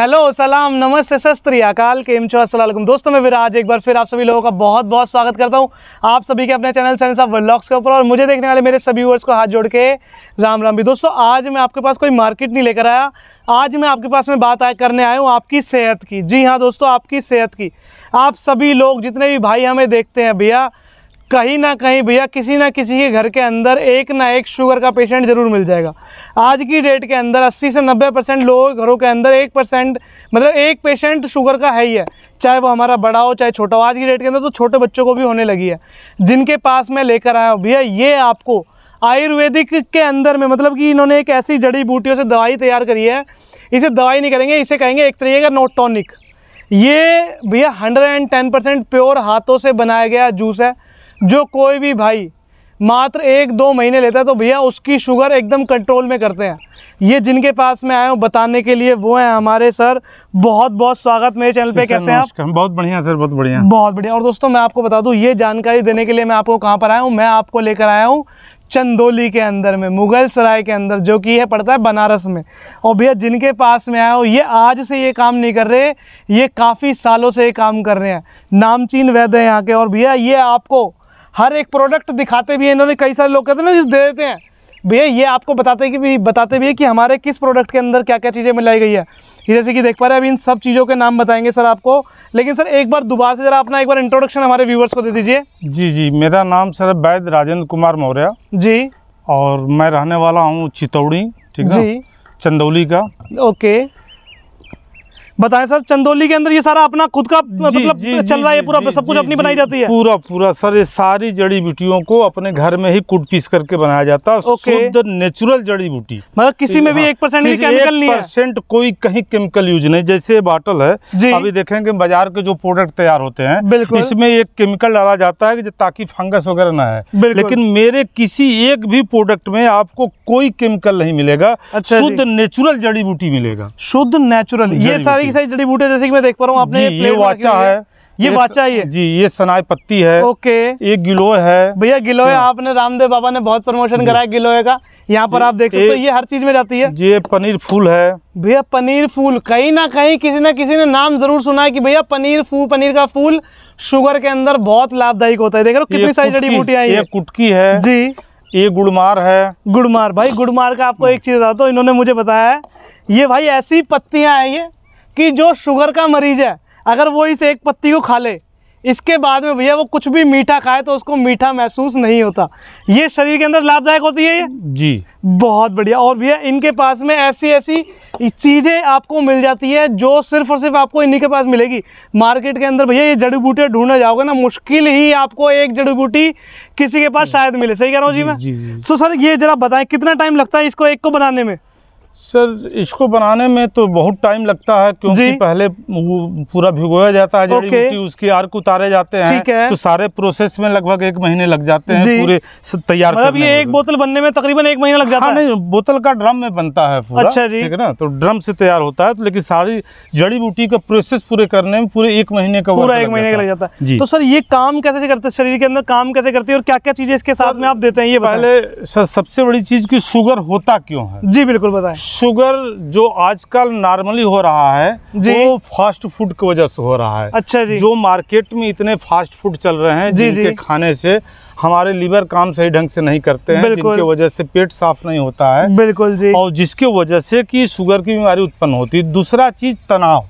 Hello सलाम नमस्ते सत अकाल केम चो असलम दोस्तों मैं विराज एक बार फिर आप सभी लोगों का बहुत बहुत स्वागत करता हूं आप सभी के अपने चैनल सैन साहब व्लॉग्स के ऊपर और मुझे देखने वाले मेरे सभी व्यूअर्स को हाथ जोड़ के राम राम भी दोस्तों आज मैं आपके पास कोई मार्केट नहीं लेकर आया आज मैं आपके पास में बात आया करने आया हूँ आपकी सेहत की जी हाँ दोस्तों आपकी सेहत की आप सभी लोग जितने भी भाई हमें देखते हैं भैया कहीं ना कहीं भैया किसी ना किसी के घर के अंदर एक ना एक शुगर का पेशेंट ज़रूर मिल जाएगा आज की डेट के अंदर 80 से 90 परसेंट लोगों के घरों के अंदर एक परसेंट मतलब एक पेशेंट शुगर का है ही है चाहे वो हमारा बड़ा हो चाहे छोटा हो आज की डेट के अंदर तो छोटे बच्चों को भी होने लगी है जिनके पास मैं लेकर आया हूँ भैया ये आपको आयुर्वेदिक के अंदर में मतलब कि इन्होंने एक ऐसी जड़ी बूटियों से दवाई तैयार करी है इसे दवाई नहीं करेंगे इसे कहेंगे एक तरीके का नोट टॉनिक ये भैया hundred and ten percent pure हाथों से बनाया गया जूस है जो कोई भी भाई मात्र एक दो महीने लेता है तो भैया उसकी शुगर एकदम कंट्रोल में करते हैं ये जिनके पास मैं आया हूँ बताने के लिए वो हैं हमारे सर बहुत बहुत स्वागत मेरे चैनल पे कैसे हैं आप बहुत बढ़िया सर बहुत बढ़िया बहुत बढ़िया और दोस्तों मैं आपको बता दूँ ये जानकारी देने के लिए मैं आपको कहाँ पर आया हूँ मैं आपको लेकर आया हूँ चंदोली के अंदर में मुगल सराय के अंदर जो कि यह पड़ता है बनारस में और भैया जिनके पास में आया हो ये आज से ये काम नहीं कर रहे ये काफ़ी सालों से ये काम कर रहे हैं नामचीन वैद्य हैं यहाँ के और भैया ये आपको हर एक प्रोडक्ट दिखाते भी हैं इन्होंने कई सारे लोग कहते हैं ना दे देते हैं भैया ये आपको बताते कि भी बताते भी है कि हमारे किस प्रोडक्ट के अंदर क्या क्या चीज़ें मिलाई गई है जैसे कि देख पा रहे हैं अभी इन सब चीज़ों के नाम बताएंगे सर आपको लेकिन सर एक बार दोबारा से जरा अपना एक बार इंट्रोडक्शन हमारे व्यूवर्स को दे दीजिए जी जी मेरा नाम सर वैद राजेंद्र कुमार मौर्य जी और मैं रहने वाला हूँ चितौड़ी ठीक है चंदौली का ओके बताएं सर चंदोली के अंदर ये सारा अपना खुद का मतलब जी, चल रहा है पूरा सब कुछ अपनी बनाई जाती है पूरा पूरा सर ये सारी जड़ी बूटियों को अपने घर में ही कुट पीस करके बनाया जाता है शुद्ध नेचुरल जड़ी बूटी मतलब किसी में भी हाँ, एक परसेंट केमिकल नहीं परसेंट कोई कहीं केमिकल यूज नहीं जैसे बॉटल है अभी देखेंगे बाजार के जो प्रोडक्ट तैयार होते हैं इसमें एक केमिकल डाला जाता है ताकि फंगस वगैरह ना है लेकिन मेरे किसी एक भी प्रोडक्ट में आपको कोई केमिकल नहीं मिलेगा अच्छा शुद्ध नेचुरल जड़ी बूटी मिलेगा शुद्ध नेचुरल ये सारी बाकी सारी जड़ी बूटे जैसे कि मैं देख पा रहा हूँ आपने ये वाचा है ये बाचा ये जी ये सनाई पत्ती है ओके ये गिलोय है भैया गिलोय हाँ। आपने रामदेव बाबा ने बहुत प्रमोशन कराया गिलोय का यहाँ पर आप देख सकते हो ये हर चीज में जाती है ये पनीर फूल है भैया पनीर फूल कहीं ना कहीं किसी ना किसी ने नाम जरूर सुना है कि भैया पनीर फूल पनीर का फूल शुगर के अंदर बहुत लाभदायक होता है देख रहे हो कितनी सारी जड़ी बूटियां ये कुटकी है जी ये गुड़मार है गुड़मार भाई गुड़मार का आपको एक हाँ। चीज बताता हूँ इन्होंने मुझे बताया है ये भाई ऐसी पत्तियां हैं ये कि जो शुगर का मरीज़ है अगर वो इस एक पत्ती को खा ले इसके बाद में भैया वो कुछ भी मीठा खाए तो उसको मीठा महसूस नहीं होता ये शरीर के अंदर लाभदायक होती है ये जी बहुत बढ़िया और भैया इनके पास में ऐसी ऐसी चीज़ें आपको मिल जाती है जो सिर्फ और सिर्फ आपको इन्हीं के पास मिलेगी मार्केट के अंदर भैया ये जड़ी बूटियाँ ढूंढने जाओगे ना मुश्किल ही आपको एक जड़ी बूटी किसी के पास शायद मिले सही कह रहा हूँ जी, जी मैं तो सर ये जरा बताएं कितना टाइम लगता है इसको एक को बनाने में सर इसको बनाने में तो बहुत टाइम लगता है क्योंकि पहले पूरा भिगोया जाता है जड़ी okay. मिट्टी आर्क उतारे जाते हैं है। तो सारे प्रोसेस में लगभग एक महीने लग जाते हैं पूरे तैयार मतलब ये एक बोतल बनने में तकरीबन एक महीना लग हाँ, जाता हाँ, है नहीं बोतल का ड्रम में बनता है पूरा अच्छा जी ठीक है ना तो ड्रम से तैयार होता है तो लेकिन सारी जड़ी बूटी का प्रोसेस पूरे करने में पूरे एक महीने का पूरा एक महीने का लग जाता है तो सर ये काम कैसे करते हैं शरीर के अंदर काम कैसे करते हैं और क्या क्या चीजें इसके साथ में आप देते हैं ये पहले सर सबसे बड़ी चीज की शुगर होता क्यों है जी बिल्कुल बताए शुगर जो आजकल नॉर्मली हो रहा है वो फास्ट फूड की वजह से हो रहा है अच्छा जी जो मार्केट में इतने फास्ट फूड चल रहे हैं जिनके खाने से हमारे लीवर काम सही ढंग से नहीं करते हैं जिनके वजह से पेट साफ नहीं होता है बिल्कुल जी और जिसके वजह से कि शुगर की बीमारी उत्पन्न होती है दूसरा चीज तनाव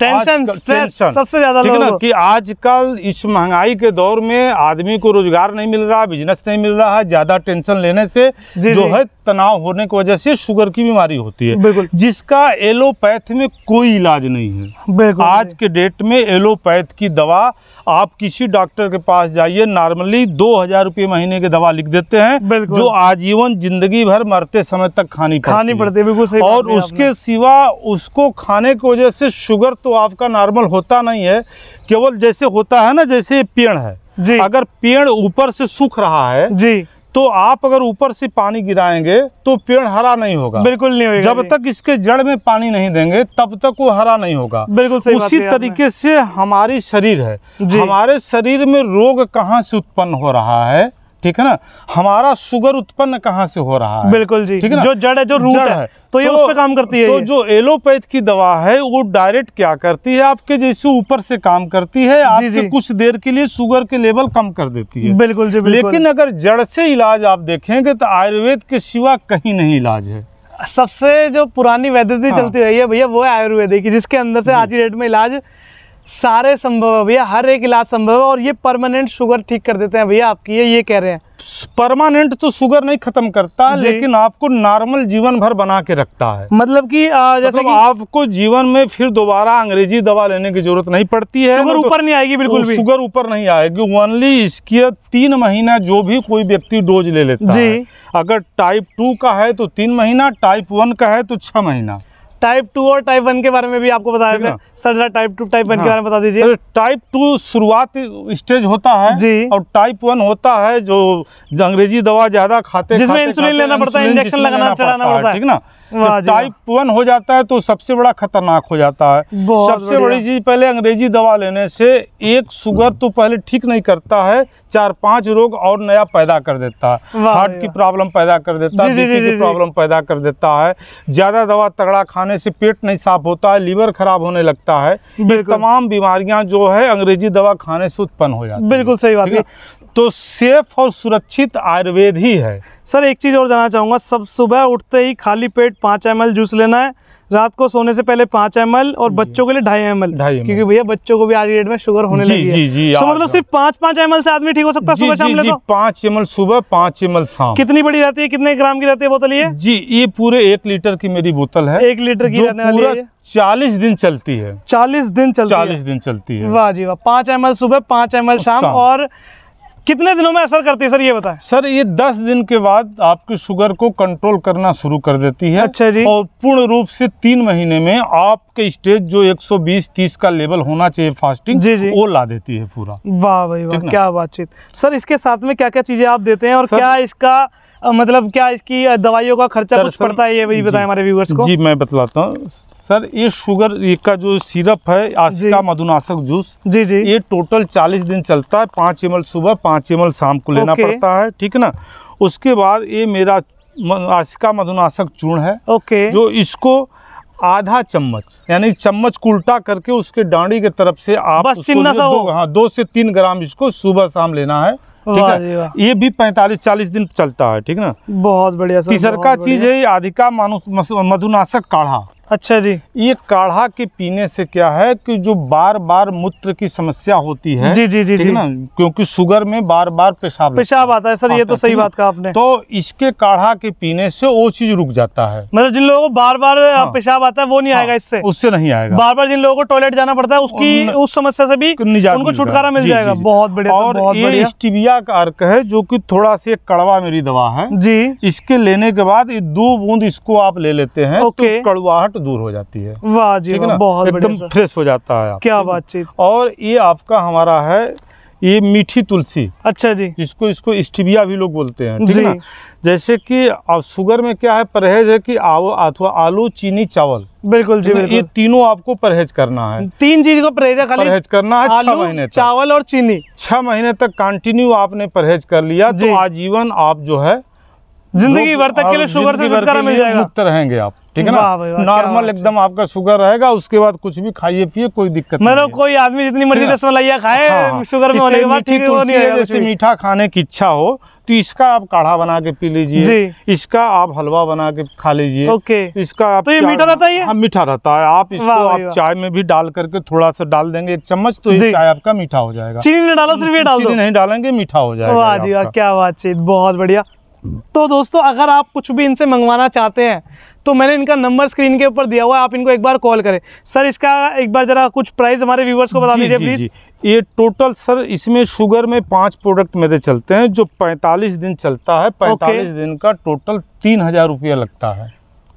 टेंशन टेंशन सबसे ज्यादा ठीक ना कि आजकल इस महंगाई के दौर में आदमी को रोजगार नहीं मिल रहा बिजनेस नहीं मिल रहा है ज्यादा टेंशन लेने से जो है तनाव होने की वजह से शुगर की बीमारी होती है बिल्कुल जिसका एलोपैथ में कोई इलाज नहीं है बिल्कुल आज के डेट में एलोपैथ की दवा आप किसी डॉक्टर के पास जाइए नॉर्मली दो हजार रुपये महीने की दवा लिख देते हैं जो आजीवन जिंदगी भर मरते समय तक खानी खानी पड़ती है बिल्कुल और उसके सिवा उसको खाने की वजह से शुगर तो आपका नॉर्मल होता नहीं है केवल जैसे होता है ना जैसे पेड़ है जी अगर पेड़ ऊपर से सूख रहा है जी तो आप अगर ऊपर से पानी गिराएंगे तो पेड़ हरा नहीं होगा बिल्कुल नहीं होगा जब तक इसके जड़ में पानी नहीं देंगे तब तक वो हरा नहीं होगा बिल्कुल सही उसी तरीके से हमारी शरीर है हमारे शरीर में रोग कहाँ से उत्पन्न हो रहा है ठीक है ना हमारा शुगर उत्पन्न कहाँ से हो रहा है बिल्कुल जी ठीक है जो जड़ है जो रूट है, है तो ये तो, उस पे काम करती है तो जो एलोपैथ की दवा है वो डायरेक्ट क्या करती है आपके जैसे ऊपर से काम करती है आपके जी। कुछ देर के लिए शुगर के लेवल कम कर देती है बिल्कुल जी बिल्कुल। लेकिन अगर जड़ से इलाज आप देखेंगे तो आयुर्वेद के सिवा कहीं नहीं इलाज है सबसे जो पुरानी वैद्य हाँ। चलती रही है भैया वो है आयुर्वेदिक जिसके अंदर से आज की डेट में इलाज सारे संभव है भैया हर एक इलाज संभव है और ये परमानेंट शुगर ठीक कर देते हैं भैया आपकी ये ये कह रहे हैं परमानेंट तो शुगर नहीं खत्म करता लेकिन आपको नॉर्मल जीवन भर बना के रखता है मतलब कि जैसे मतलब कि आपको जीवन में फिर दोबारा अंग्रेजी दवा लेने की जरूरत नहीं पड़ती है शुगर मतलब ऊपर तो, नहीं आएगी बिल्कुल भी शुगर ऊपर नहीं आएगी ओनली इसकी तीन महीना जो भी कोई व्यक्ति डोज ले लेता है अगर टाइप टू का है तो तीन महीना टाइप वन का है तो छह महीना टाइप टू और टाइप वन के बारे में भी आपको बताया गया सर जरा टाइप टू टाइप वन के बारे में बता दीजिए टाइप टू शुरुआत स्टेज होता है जी और टाइप वन होता है जो अंग्रेजी दवा ज्यादा खाते जिसमें इंसुलिन लेना पड़ता है इंजेक्शन लगाना चढ़ाना पड़ता है ठीक ना टाइप वन हो जाता है तो सबसे बड़ा खतरनाक हो जाता है सबसे बड़ी चीज पहले अंग्रेजी दवा लेने से एक शुगर तो पहले ठीक नहीं करता है चार पांच रोग और नया पैदा कर देता है हार्ट की प्रॉब्लम पैदा कर देता है बीपी की प्रॉब्लम पैदा कर देता है ज्यादा दवा तगड़ा खाने से पेट नहीं साफ होता है लीवर खराब होने लगता है तमाम बीमारियां जो है अंग्रेजी दवा खाने से उत्पन्न हो जाती बिल्कुल सही बात है तो सेफ और सुरक्षित आयुर्वेद ही है सर एक चीज और जानना चाहूंगा सब सुबह उठते ही खाली पेट पाँच एम जूस लेना है रात को सोने से पहले पाँच एम और बच्चों के लिए ढाई एम एल क्योंकि भैया बच्चों को भी आज डेट में शुगर होने जी, लगी जी, जी, है मतलब सिर्फ पाँच पाँच एम से आदमी ठीक हो सकता है सुबह शाम जी, तो? पाँच एम सुबह पाँच एम शाम कितनी बड़ी रहती है कितने ग्राम की रहती है बोतल ये जी ये पूरे एक लीटर की मेरी बोतल है एक लीटर की चालीस दिन चलती है चालीस दिन चालीस दिन चलती है वाह जी वाह पाँच एम सुबह पाँच एम शाम और कितने दिनों में असर करती है सर ये बताएं सर ये दस दिन के बाद आपकी शुगर को कंट्रोल करना शुरू कर देती है अच्छा जी और पूर्ण रूप से तीन महीने में आपके स्टेज जो 120-30 का लेवल होना चाहिए फास्टिंग जी जी वो ला देती है पूरा वाह भाई वाह क्या बातचीत सर इसके साथ में क्या क्या चीजें आप देते हैं और सर, क्या इसका मतलब क्या इसकी दवाइयों का खर्चा कुछ पड़ता है ये भी बताए हमारे व्यूवर्स को जी मैं बतलाता हूँ सर ये शुगर ये का जो सिरप है आशिका मधुनाशक जूस जी जी ये टोटल 40 दिन चलता है पाँच एम सुबह पाँच एम शाम को लेना पड़ता है ठीक है ना उसके बाद ये मेरा आशिका मधुनाशक चूर्ण है ओके जो इसको आधा चम्मच यानी चम्मच उल्टा करके उसके डांडी के तरफ से आप उसको दो, हाँ दो से तीन ग्राम इसको सुबह शाम लेना है ठीक है ये भी पैंतालीस चालीस दिन चलता है ठीक ना बहुत बढ़िया तीसरा चीज है आधिका मधुनाशक काढ़ा अच्छा जी ये काढ़ा के पीने से क्या है कि जो बार बार मूत्र की समस्या होती है जी जी जी जी ना क्योंकि शुगर में बार बार पेशाब पेशाब आता है सर ये तो सही बात कहा आपने तो इसके काढ़ा के पीने से वो चीज रुक जाता है मतलब जिन लोगों को बार बार हाँ, पेशाब आता है वो नहीं हाँ, आएगा इससे उससे नहीं आएगा बार बार जिन लोगों को टॉयलेट जाना पड़ता है उसकी उस समस्या से भी उनको छुटकारा मिल जाएगा बहुत बढ़िया और ये स्टीबिया का अर्क है जो की थोड़ा सा कड़वा मेरी दवा है जी इसके लेने के बाद दो बूंद इसको आप ले लेते हैं तो कड़वाहट तो दूर हो जाती है वाह जी वाह बहुत एकदम फ्रेश हो जाता है क्या बातचीत और ये आपका हमारा है ये मीठी तुलसी अच्छा जी जिसको इसको स्टिबिया भी लोग बोलते हैं ठीक है ना जैसे कि अब शुगर में क्या है परहेज है कि आओ अथवा आलू चीनी चावल बिल्कुल जी तो बिल्कुल। ये तीनों आपको परहेज करना है तीन चीज को परहेज परहेज करना है छह महीने चावल और चीनी छह महीने तक कंटिन्यू आपने परहेज कर लिया तो आजीवन आप जो है जिंदगी भर तक के लिए शुगर से छुटकारा मिल जाएगा मुक्त रहेंगे आप ठीक है ना नॉर्मल एकदम आपका शुगर रहेगा उसके बाद कुछ भी खाइए पिए कोई दिक्कत मतलब कोई आदमी जितनी मर्जी मलाइया खाए हाँ, हाँ। शुगर में होने के बाद ठीक वो नहीं जैसे मीठा खाने की इच्छा हो तो इसका आप काढ़ा बना के पी लीजिए इसका आप हलवा बना के खा लीजिए ओके इसका आप तो ये मीठा रहता है हाँ मीठा रहता है आप इसको आप चाय में भी डाल करके थोड़ा सा डाल देंगे एक चम्मच तो ये चाय आपका मीठा हो जाएगा चीनी नहीं डालो सिर्फ ये डाल नहीं डालेंगे मीठा हो जाएगा वाह जी क्या बातचीत बहुत बढ़िया तो दोस्तों अगर आप कुछ भी इनसे मंगवाना चाहते हैं तो मैंने इनका नंबर स्क्रीन के ऊपर दिया हुआ है आप इनको एक बार कॉल करें सर इसका एक बार ज़रा कुछ प्राइस हमारे व्यूवर्स को बता दीजिए प्लीज़ ये टोटल सर इसमें शुगर में पांच प्रोडक्ट मेरे चलते हैं जो 45 दिन चलता है 45 दिन का टोटल तीन हज़ार रुपया लगता है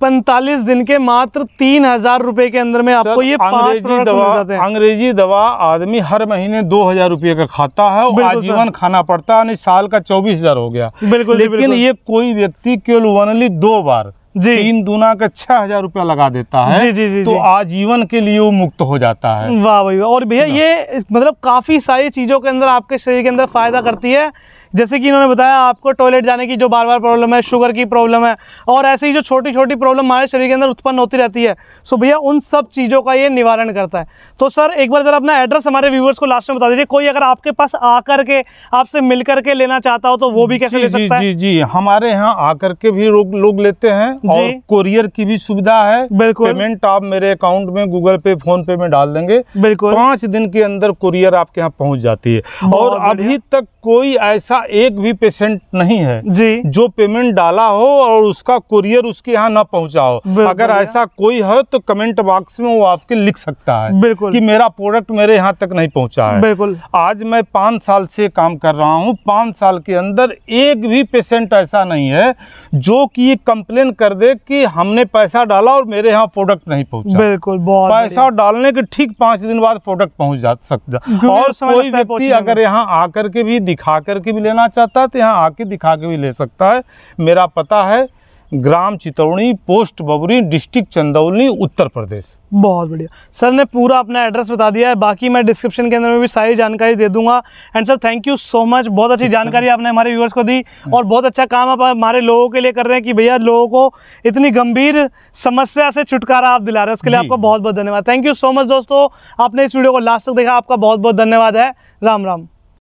पैंतालीस दिन के मात्र तीन हजार रुपए के अंदर में आपको ये अंग्रेजी दवा अंग्रेजी दवा आदमी हर महीने दो हजार रुपये का खाता है और आजीवन खाना पड़ता है साल का चौबीस हजार हो गया बिल्कुल लेकिन बिल्कुल। ये कोई व्यक्ति केवल वनली दो बार जी तीन दुना का छह हजार रुपया लगा देता है जी जी जी तो आजीवन के लिए वो मुक्त हो जाता है वाह भाई और भैया हाँ। ये मतलब काफी सारी चीजों के अंदर आपके शरीर के अंदर फायदा करती है जैसे कि इन्होंने बताया आपको टॉयलेट जाने की जो बार बार प्रॉब्लम है शुगर की प्रॉब्लम है और ऐसी जो छोटी छोटी प्रॉब्लम हमारे शरीर के अंदर उत्पन्न होती रहती है सो भैया उन सब चीज़ों का ये निवारण करता है तो सर एक बार ज़रा अपना एड्रेस हमारे व्यूवर्स को लास्ट में बता दीजिए कोई अगर आपके पास आकर के आपसे मिल करके लेना चाहता हो तो वो भी कैसे ले सकता है जी जी हमारे यहाँ आकर के भी लोग लेते हैं और कोरियर की भी सुविधा है बिल्कुल पेमेंट आप मेरे अकाउंट में गूगल पे फोन पे में डाल देंगे बिल्कुल पांच दिन के अंदर कुरियर आपके यहाँ पहुँच जाती है और अभी तक कोई ऐसा एक भी पेशेंट नहीं है जी जो पेमेंट डाला हो और उसका कुरियर उसके यहाँ ना पहुँचा हो अगर ऐसा कोई है तो कमेंट बॉक्स में वो आपके लिख सकता है बिल्कुल की मेरा प्रोडक्ट मेरे यहाँ तक नहीं पहुँचा है बिल्कुल आज मैं पाँच साल से काम कर रहा हूँ पाँच साल के अंदर एक भी पेशेंट ऐसा नहीं है जो की कंप्लेन कर दे की हमने पैसा डाला और मेरे यहाँ प्रोडक्ट नहीं पहुँचा बिल्कुल पैसा डालने के ठीक पाँच दिन बाद प्रोडक्ट पहुँच जा सकता और कोई व्यक्ति अगर यहाँ आकर के भी दिखा कर के भी लेना चाहता है तो यहाँ आके दिखा के भी ले सकता है मेरा पता है ग्राम चितौनी पोस्ट बबरी डिस्ट्रिक्ट चंदौली उत्तर प्रदेश बहुत बढ़िया सर ने पूरा अपना एड्रेस बता दिया है बाकी मैं डिस्क्रिप्शन के अंदर में भी सारी जानकारी दे दूंगा and sir thank you so much बहुत अच्छी जानकारी आपने हमारे व्यूअर्स को दी हाँ। और बहुत अच्छा काम आप हमारे लोगों के लिए कर रहे हैं कि भैया लोगों को इतनी गंभीर समस्या से छुटकारा आप दिला रहे हैं उसके लिए आपका बहुत बहुत धन्यवाद थैंक यू सो मच दोस्तों आपने इस वीडियो को लास्ट तक देखा आपका बहुत बहुत धन्यवाद है राम राम